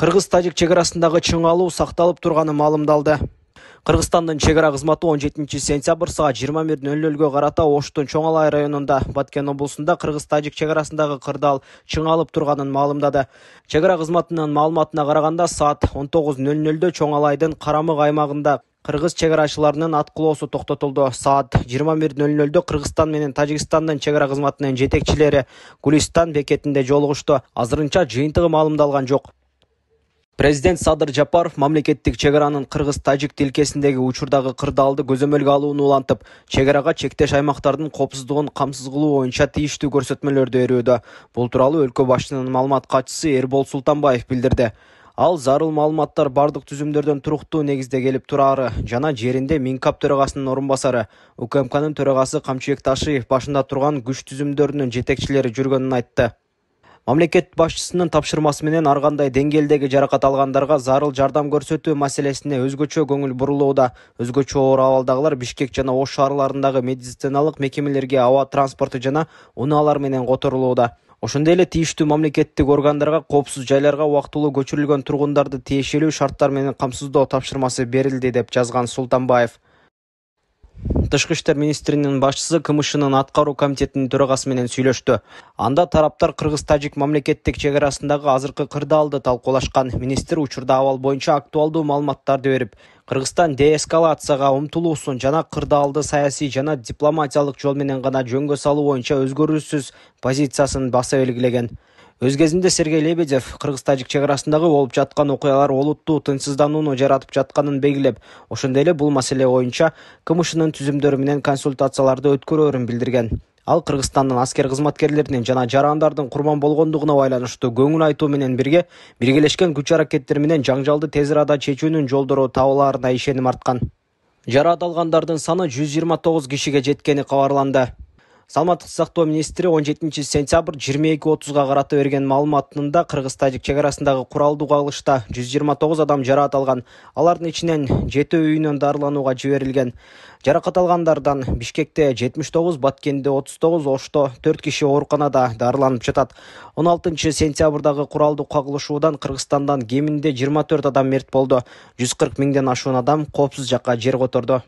қырғыз тажик шекарасындағы чыңалуу сақталып тұрғаны маалымдалды Қырғызстандың шекара қызматы 17 сентябрь сағат 21.00-ге қарата Оштың Чоңалай районунда Баткен облусунда кыргыз тажик шекарасындағы қырдал чыңалып тұрғанын мәлімдеді. Шекара қызматының мәліметіне қарағанда саат 19.00-де Чоңалайдың Қарамық аймағында Қырғыз шекарашыларының аткылоосу токтотулду Саат 21.00-де кыргызстан менен чек шекара кызматынын жетекчилери Гулистан бекетінде жолугушту Азырынча жыйынтыгы маалымдалган жоқ. президент садыр жапаров мамлекеттик чек аранын кыргыз тажик тилкесиндеги учурдагы кырдаалды көзөмөлгө алууну улантып чек арага чектеш аймактардын коопсуздугун камсыз кылуу боюнча тийиштүү көрсөтмөлөрдү берүүдө бул тууралуу өлкө башчынын маалымат катчысы эрбол султанбаев билдирди ал зарыл маалыматтар бардык түзүмдөрдөн туруктуу негизде келип тураары жана жеринде минкап төрагасынын орун басары укмкнын төрагасы камчыбек ташиев башында турган күч түзүмдөрүнүн жетекчилери жүргөнүн айтты мамлекет башчысынын тапшырмасы менен ар кандай деңгээлдеги жаракат алгандарга зарыл жардам көрсөтүү маселесине өзгөчө көңүл бурулууда өзгөчө оор абалдагылар бишкек жана ош шаарларындагы медициналык мекемелерге аба транспорту жана унаалар менен которулууда ошондой эле тийиштүү мамлекеттик органдарга коопсуз жайларга убактылуу көчүрүлгөн тургундарды тиешелүү шарттар менен камсыздоо тапшырмасы берилди деп жазган султанбаев тышкы иштер министринин башчысы кмшнын аткаруу комитетинин төрагасы менен сүйлөштү анда тараптар кыргыз тажик мамлекеттик чек арасындагы азыркы кырдаалды талкуулашкан министр учурда абал боюнча актуалдуу маалыматтарды берип кыргызстан деэскалацияга умтулуусун жана кырдаалды саясий жана дипломатиялык жол менен гана жөнгө салуу боюнча өзгөрүүсүз позициясын баса белгилеген өз кезинде сергей лебедев кыргыз тажик чек арасындагы болуп жаткан окуялар олуттуу тынчсыздануну жаратып жатканын белгилеп ошондой эле бул маселе боюнча кмшнын түзүмдөрү менен консультацияларды өткөрөөрүн билдирген ал кыргызстандын аскер кызматкерлеринин жана жарандардын курман болгондугуна байланыштуу көңүл айтуу менен бирге биргелешкен күч аракеттер менен жаңжалды тез арада чечүүнүн жолдору табыларына ишеним арткан жараат алгандардын саны жүз жыйырма тогуз кишиге жеткени кабарланды саламаттыкт сактоо министри он жетинчи сентябрь жыйырма эки отузга карата берген маалыматында кыргыз тажик чек арасындагы куралдуу кагылышта жүз жыйырма тогуз адам жараат алган алардын ичинен жетөө үйүнөн дарыланууга жиберилген жаракат алгандардан бишкекте жетимиш тогуз баткенде отуз тогуз ошто төрт киши ооруканада дарыланып жатат он алтынчы сентябрдагы куралдуу кагылышуудан кыргызстандан кеминде жыйырма төрт адам мерт болду жүз кырк миңден ашуун адам коопсуз жакка жер которду